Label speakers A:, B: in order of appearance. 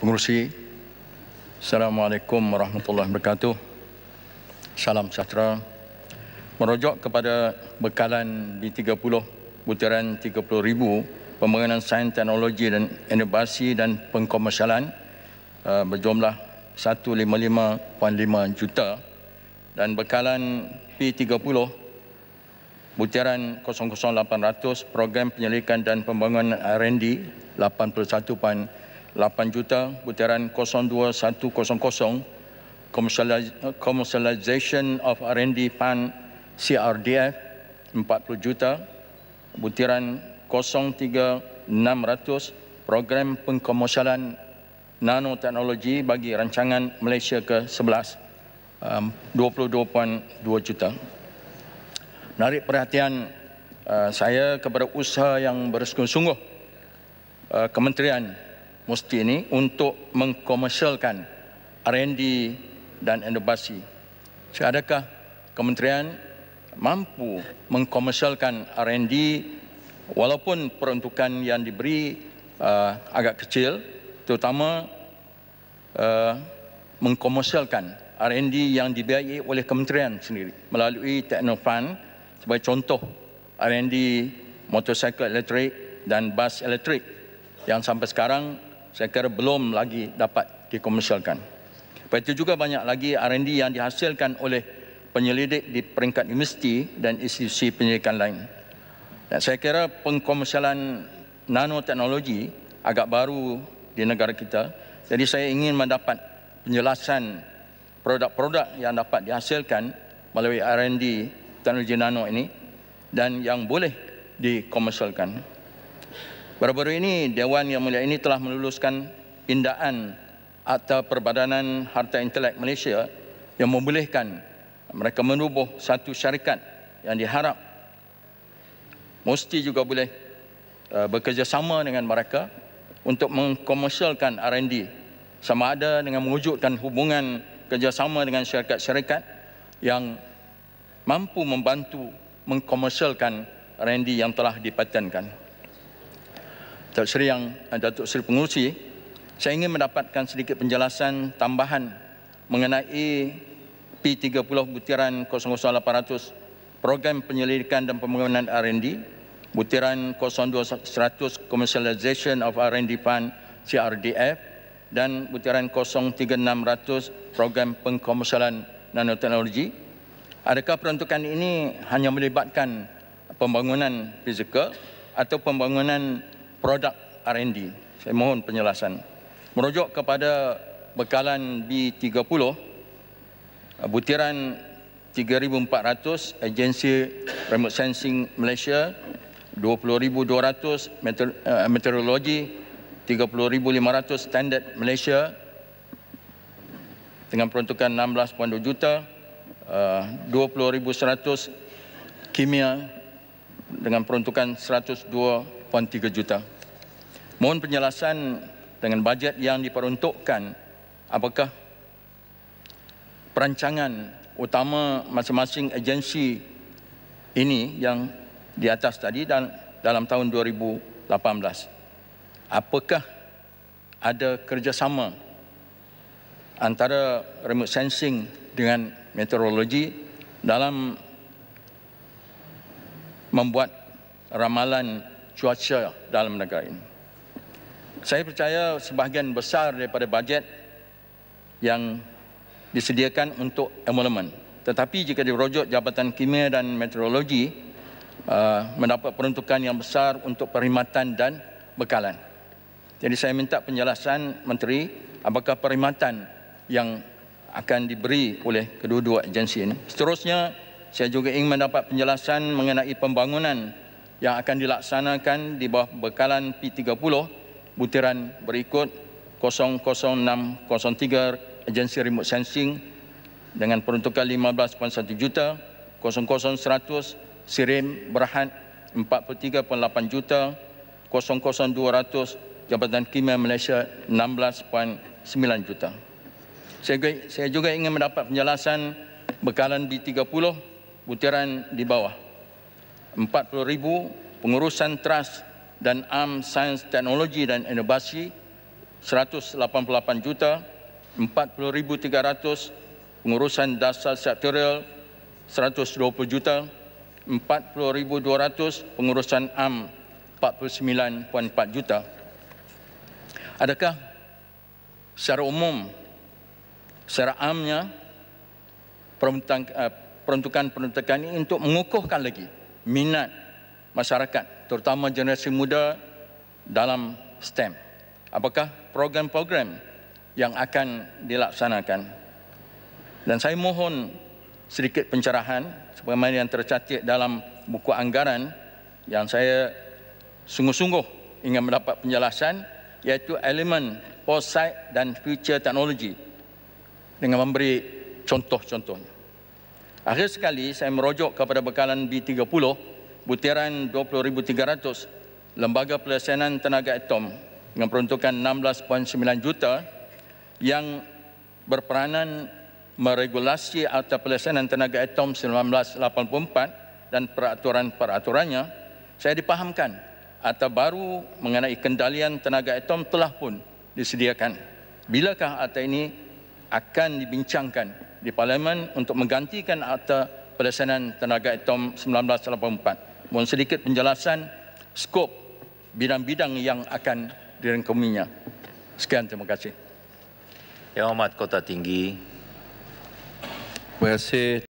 A: pengurusi. Assalamualaikum warahmatullahi wabarakatuh. Salam sejahtera. Merujuk kepada bekalan B30 butiran 30 ribu pembangunan sains teknologi dan inovasi dan pengkomersialan eh, berjumlah 155.5 juta dan bekalan P30 butiran 00800 program penyelidikan dan pembangunan R&D 8 juta butiran 02100 commercialization of R&D fund CRDF 40 juta butiran 03600 program pengkomersialan nanoteknologi bagi rancangan Malaysia ke-11 22.2 um, juta. Menarik perhatian uh, saya kepada usaha yang bersungguh-sungguh uh, Kementerian mesti ini untuk mengkomersialkan R&D dan inovasi. Adakah kementerian mampu mengkomersialkan R&D walaupun peruntukan yang diberi uh, agak kecil terutama uh, mengkomersialkan R&D yang dibiayai oleh kementerian sendiri melalui Technofund sebagai contoh R&D motosikal elektrik dan bas elektrik yang sampai sekarang saya kira belum lagi dapat dikomersialkan. Lepas itu juga banyak lagi R&D yang dihasilkan oleh penyelidik di peringkat universiti dan institusi penyelidikan lain. Dan saya kira pengkomersialan nanoteknologi agak baru di negara kita. Jadi saya ingin mendapat penjelasan produk-produk yang dapat dihasilkan melalui R&D teknologi nano ini dan yang boleh dikomersialkan. Baru-baru ini Dewan Yang Mulia ini telah meluluskan indaan Akta Perbadanan Harta Intelek Malaysia yang membolehkan mereka menubuh satu syarikat yang diharap mesti juga boleh uh, bekerjasama dengan mereka untuk mengkomersialkan R&D sama ada dengan mewujudkan hubungan kerjasama dengan syarikat-syarikat yang mampu membantu mengkomersialkan R&D yang telah dipatenkan. Datuk Seri yang eh, Datuk Seri Pengurusi, saya ingin mendapatkan sedikit penjelasan tambahan mengenai P30 butiran 00800 program penyelidikan dan pembangunan R&D butiran 02100 commercialization of R&D fund CRDF dan butiran 03600 program pengkomersialan nanoteknologi. Adakah peruntukan ini hanya melibatkan pembangunan fizikal atau pembangunan produk R&D. Saya mohon penjelasan. Merujuk kepada bekalan B30, butiran 3,400 agensi remote sensing Malaysia, 20,200 eh, meteorologi, 30,500 standard Malaysia dengan peruntukan 16.2 juta, 20,100 eh, kimia dengan peruntukan 102 2.3 juta. Mohon penjelasan dengan bajet yang diperuntukkan apakah perancangan utama masing-masing agensi ini yang di atas tadi dan dalam tahun 2018. Apakah ada kerjasama antara remote sensing dengan meteorologi dalam membuat ramalan cuaca dalam negara ini. Saya percaya sebahagian besar daripada bajet yang disediakan untuk emolument. Tetapi jika dirojok Jabatan Kimia dan Meteorologi uh, mendapat peruntukan yang besar untuk perkhidmatan dan bekalan. Jadi saya minta penjelasan Menteri apakah perkhidmatan yang akan diberi oleh kedua-dua agensi ini. Seterusnya, saya juga ingin mendapat penjelasan mengenai pembangunan yang akan dilaksanakan di bawah bekalan P30 butiran berikut 00603 agensi remote sensing dengan peruntukan 15.1 juta 00100 sirim berhad 43.8 juta 00200 Jabatan Kimia Malaysia 16.9 juta saya juga ingin mendapat penjelasan bekalan B30 butiran di bawah 40,000 pengurusan trust dan am sains teknologi dan inovasi 188 juta 40,300 pengurusan dasar sektoral 120 juta 40,200 pengurusan am 49.4 juta adakah secara umum secara amnya eh, peruntukan-peruntukan ini untuk mengukuhkan lagi minat masyarakat terutama generasi muda dalam STEM. Apakah program-program yang akan dilaksanakan? Dan saya mohon sedikit pencerahan sebagaimana yang tercatat dalam buku anggaran yang saya sungguh-sungguh ingin mendapat penjelasan iaitu elemen foresight dan future technology dengan memberi contoh-contohnya. Akhir sekali saya merujuk kepada bekalan B30 butiran 20300 Lembaga Pelesenan Tenaga Atom dengan peruntukan 16.9 juta yang berperanan meregulasi Akta Pelesenan Tenaga Atom 1984 dan peraturan-peraturannya saya dipahamkan Akta baru mengenai kendalian tenaga atom telah pun disediakan. Bilakah akta ini akan dibincangkan di Parlimen untuk menggantikan Akta Pelaksanaan Tenaga Atom 1984. Mohon sedikit penjelasan skop bidang-bidang yang akan direngkuminya. Sekian terima kasih. Yang Amat Kota Tinggi. Terima kasih.